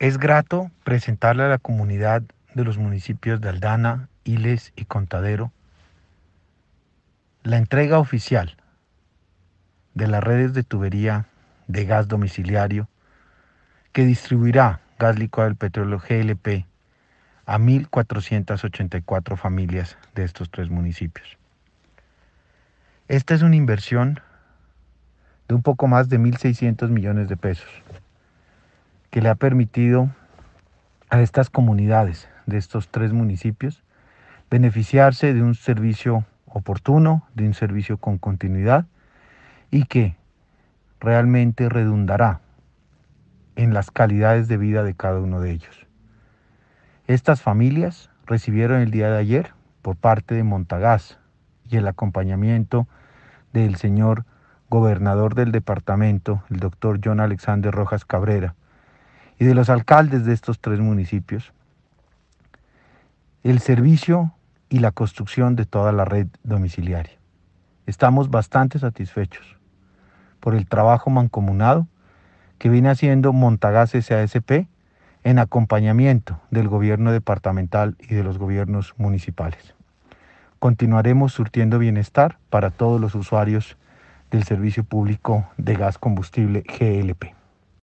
Es grato presentarle a la comunidad de los municipios de Aldana, Iles y Contadero la entrega oficial de las redes de tubería de gas domiciliario que distribuirá gas licuado del petróleo GLP a 1.484 familias de estos tres municipios. Esta es una inversión de un poco más de 1.600 millones de pesos que le ha permitido a estas comunidades de estos tres municipios beneficiarse de un servicio oportuno, de un servicio con continuidad y que realmente redundará en las calidades de vida de cada uno de ellos. Estas familias recibieron el día de ayer por parte de Montagás y el acompañamiento del señor gobernador del departamento, el doctor John Alexander Rojas Cabrera, y de los alcaldes de estos tres municipios, el servicio y la construcción de toda la red domiciliaria. Estamos bastante satisfechos por el trabajo mancomunado que viene haciendo Montagas SASP en acompañamiento del gobierno departamental y de los gobiernos municipales. Continuaremos surtiendo bienestar para todos los usuarios del Servicio Público de Gas Combustible GLP.